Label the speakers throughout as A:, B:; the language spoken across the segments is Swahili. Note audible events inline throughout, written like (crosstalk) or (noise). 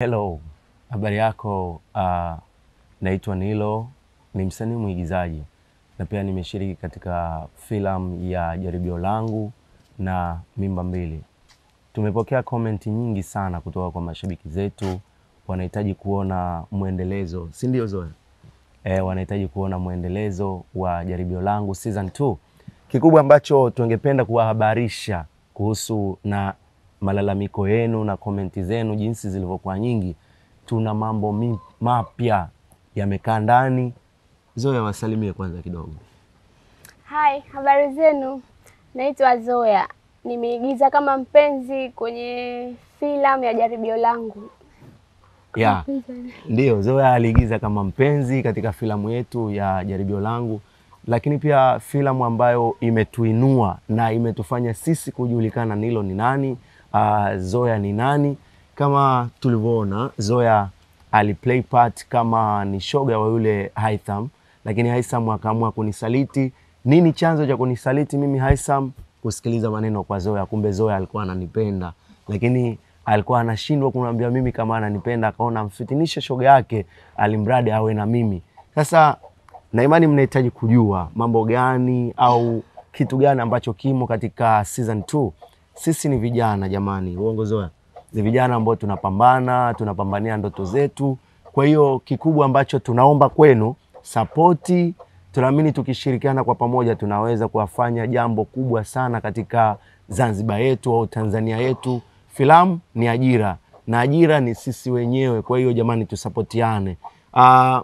A: Hello, habari yako? Uh, naitwa Nilo, ni msanii mwigizaji na pia nimeshiriki katika filamu ya Jaribio Langu na Mimba Mbili. Tumepokea komenti nyingi sana kutoka kwa mashabiki zetu, wanahitaji kuona mwendelezo, si ndio Zoe? E, eh, wanahitaji kuona mwendelezo wa Jaribio Langu season 2. Kikubwa ambacho tungependa kuwahabarisha kuhusu na malalamiko yenu na komenti zenu jinsi zilivyokuwa nyingi. Tuna mambo mapya yamekaa ndani. Zoya, wasalimie kwanza kidogo.
B: Hai, habari zenu? Naitwa Zoya, nimeigiza kama mpenzi kwenye filamu ya jaribio langu
A: ya ndio, Zoya aliigiza kama mpenzi katika filamu yetu ya jaribio langu, lakini pia filamu ambayo imetuinua na imetufanya sisi kujulikana nilo ni nani uh, Zoya ni nani. Kama tulivyoona Zoya aliplay part kama ni shoga wa yule Haitham, lakini Haitham akaamua kunisaliti. Nini chanzo cha ja kunisaliti mimi Haitham? Kusikiliza maneno kwa Zoya. Kumbe Zoya alikuwa ananipenda, lakini alikuwa anashindwa kuniambia mimi kama ananipenda, akaona mfitinishe shoga yake, alimradi awe na mimi. Sasa na imani mnahitaji kujua mambo gani au kitu gani ambacho kimo katika season 2 sisi ni vijana jamani, uongozi wa ni vijana ambao tunapambana, tunapambania ndoto zetu. Kwa hiyo kikubwa ambacho tunaomba kwenu sapoti, tunaamini tukishirikiana kwa pamoja tunaweza kuwafanya jambo kubwa sana katika Zanzibar yetu au Tanzania yetu. Filamu ni ajira na ajira ni sisi wenyewe. Kwa hiyo jamani, tusapotiane. Uh,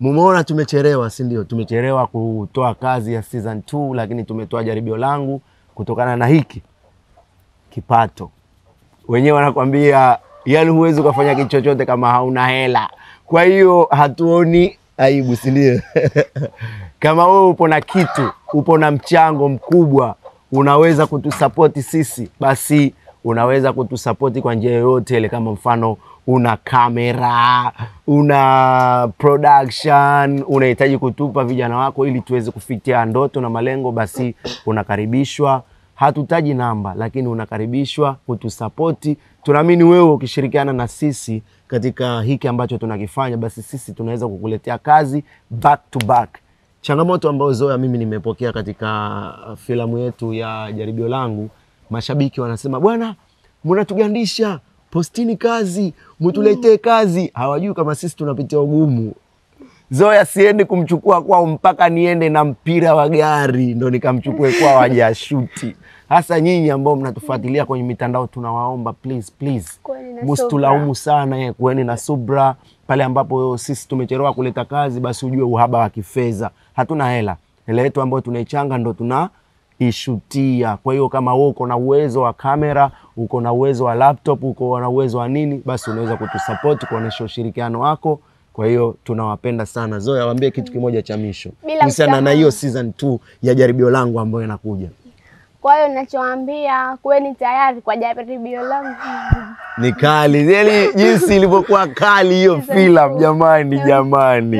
A: mumeona tumechelewa, si ndio? Tumechelewa kutoa kazi ya season 2 lakini tumetoa jaribio langu kutokana na hiki kipato. Wenyewe wanakwambia yani, huwezi ukafanya kitu chochote kama hauna hela. Kwa hiyo hatuoni aibu, si ndio? (laughs) kama wewe upo na kitu, upo na mchango mkubwa, unaweza kutusapoti sisi, basi unaweza kutusapoti kwa njia yoyote ile, kama mfano una kamera, una production, unahitaji kutupa vijana wako ili tuweze kufikia ndoto na malengo, basi unakaribishwa hatutaji namba, lakini unakaribishwa kutusapoti. Tunaamini wewe ukishirikiana na sisi katika hiki ambacho tunakifanya, basi sisi tunaweza kukuletea kazi back to back. Changamoto ambayo Zoya mimi nimepokea katika uh, filamu yetu ya Jaribio Langu, mashabiki wanasema bwana, mnatugandisha, postini kazi, mtuletee mm. kazi. Hawajui kama sisi tunapitia ugumu Zoya siendi kumchukua kwao mpaka niende na mpira wa gari ndo nikamchukue kwao aje ashuti. Hasa nyinyi ambao mnatufuatilia kwenye mitandao, tunawaomba please please, msitulaumu sana ye, kuweni na subra pale ambapo sisi tumechelewa kuleta kazi, basi ujue uhaba wa kifedha, hatuna hela. Hela yetu ambayo tunaichanga ndo tunaishutia. Kwa hiyo kama wewe uko na uwezo wa kamera, uko na uwezo wa laptop, uko na uwezo wa nini, basi unaweza kutusapoti kuonesha ushirikiano wako kwa hiyo tunawapenda sana. Zoe, awaambie kitu kimoja cha mwisho kuhusiana na hiyo season 2 ya jaribio langu ambayo inakuja.
B: Kwa hiyo ninachowaambia kuweni tayari kwa jaribio langu.
A: Ni kali yaani, jinsi ilivyokuwa kali hiyo filamu jamani, jamani,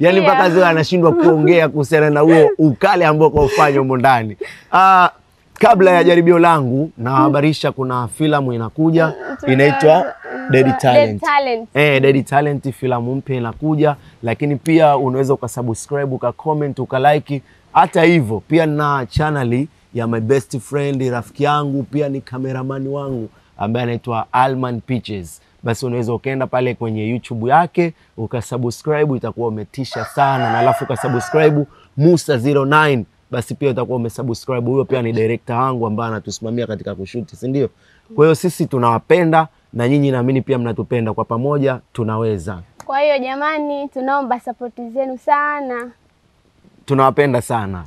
A: yaani mpaka Zoe anashindwa kuongea kuhusiana na huo ukali ambao kaufanya humo ndani. Ah, kabla ya jaribio langu nawahabarisha kuna filamu inakuja mm, inaitwa Dead Talent. Dead
B: Talent. Eh, Dead
A: Talent filamu mpya inakuja, lakini pia unaweza ukasubscribe, ukacomment, ukalike. Hata hivyo pia na chaneli ya my best friend, rafiki yangu, pia ni kameramani wangu ambaye anaitwa Alman Pictures. Basi unaweza ukaenda pale kwenye YouTube yake ukasubscribe, itakuwa umetisha sana, na alafu ukasubscribe Musa 09 basi pia utakuwa umesubscribe. Huyo pia ni director wangu ambaye anatusimamia katika kushuti, si ndio? Kwa hiyo sisi tunawapenda na nyinyi naamini pia mnatupenda, kwa pamoja tunaweza.
B: Kwa hiyo jamani, tunaomba sapoti zenu sana,
A: tunawapenda sana.